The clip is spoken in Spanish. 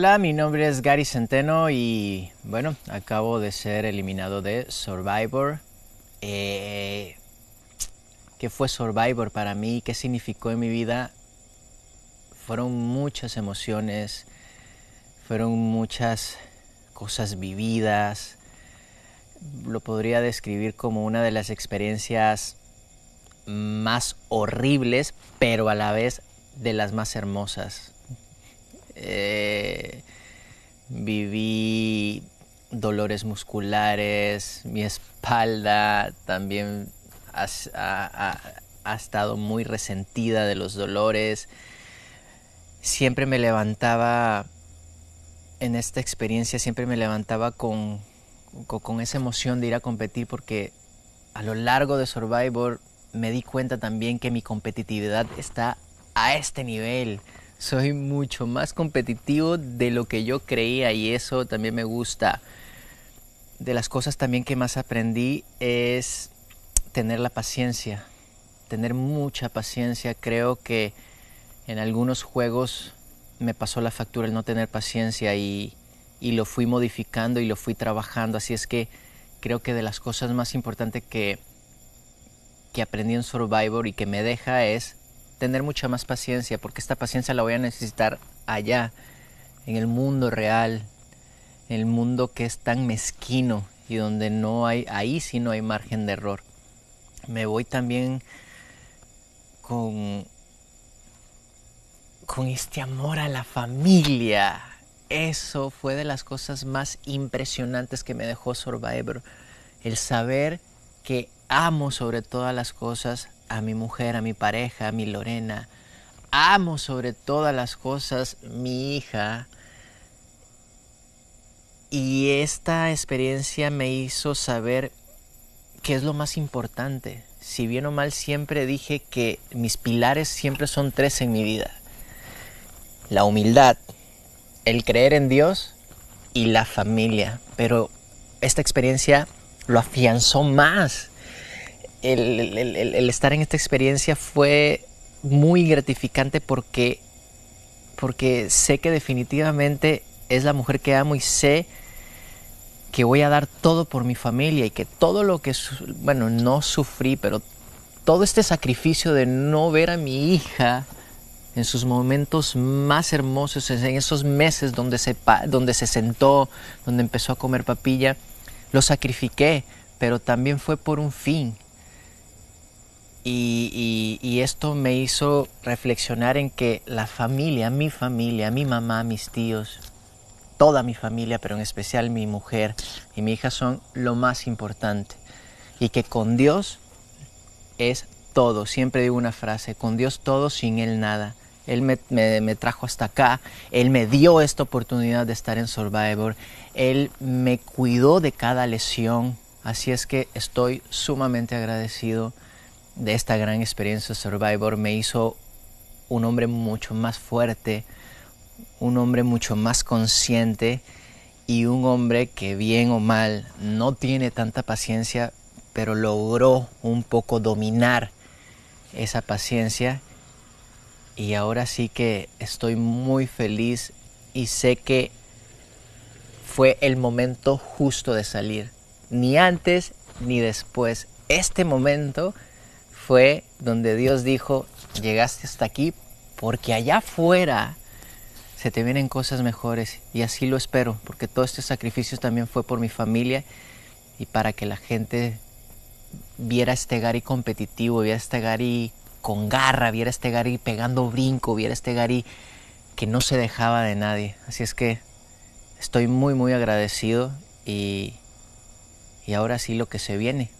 Hola, mi nombre es Gary Centeno y bueno, acabo de ser eliminado de Survivor. Eh, ¿Qué fue Survivor para mí? ¿Qué significó en mi vida? Fueron muchas emociones, fueron muchas cosas vividas. Lo podría describir como una de las experiencias más horribles, pero a la vez de las más hermosas eh, viví dolores musculares, mi espalda también ha, estado muy resentida de los dolores. Siempre me levantaba, en esta experiencia siempre me levantaba con esa emoción de ir a competir porque a lo largo de Survivor me di cuenta también que mi competitividad está a este nivel soy mucho más competitivo de lo que yo creía y eso también me gusta. De las cosas también que más aprendí es tener la paciencia, tener mucha paciencia. Creo que en algunos juegos me pasó la factura el no tener paciencia y, y lo fui modificando y lo fui trabajando. Así es que creo que de las cosas más importantes que, que aprendí en Survivor y que me deja es tener mucha más paciencia, porque esta paciencia la voy a necesitar allá, en el mundo real, en el mundo que es tan mezquino y donde no hay, ahí sí no hay margen de error. Me voy también con, con este amor a la familia. Eso fue de las cosas más impresionantes que me dejó Survivor. El saber que amo sobre todas las cosas a mi mujer, a mi pareja, a mi Lorena. Amo sobre todas las cosas mi hija. Y esta experiencia me hizo saber qué es lo más importante. Si bien o mal siempre dije que mis pilares siempre son tres en mi vida. La humildad, el creer en Dios y la familia. Pero esta experiencia lo afianzó más el, estar en esta experiencia fue muy gratificante porque, porque sé que definitivamente es la mujer que amo y sé que voy a dar todo por mi familia y que todo lo que, bueno, no sufrí, pero todo este sacrificio de no ver a mi hija en sus momentos más hermosos, en esos meses donde se, donde se sentó, donde empezó a comer papilla, lo sacrifiqué, pero también fue por un fin y, esto me hizo reflexionar en que la familia, mi familia, mi mamá, mis tíos, toda mi familia, pero en especial mi mujer y mi hija son lo más importante. Y que con Dios es todo. Siempre digo una frase, con Dios todo, sin Él nada. Él me, me trajo hasta acá, Él me dio esta oportunidad de estar en Survivor, Él me cuidó de cada lesión. Así es que estoy sumamente agradecido de esta gran experiencia Survivor me hizo un hombre mucho más fuerte, un hombre mucho más consciente y un hombre que bien o mal no tiene tanta paciencia, pero logró un poco dominar esa paciencia. Y ahora sí que estoy muy feliz y sé que fue el momento justo de salir. Ni antes ni después. Este momento fue donde Dios dijo, llegaste hasta aquí porque allá afuera se te vienen cosas mejores y así lo espero, porque todo este sacrificio también fue por mi familia y para que la gente viera este Gary competitivo, viera este Gary con garra, viera este Gary pegando brinco, viera este Gary que no se dejaba de nadie. Así es que estoy muy, muy agradecido y ahora sí lo que se viene.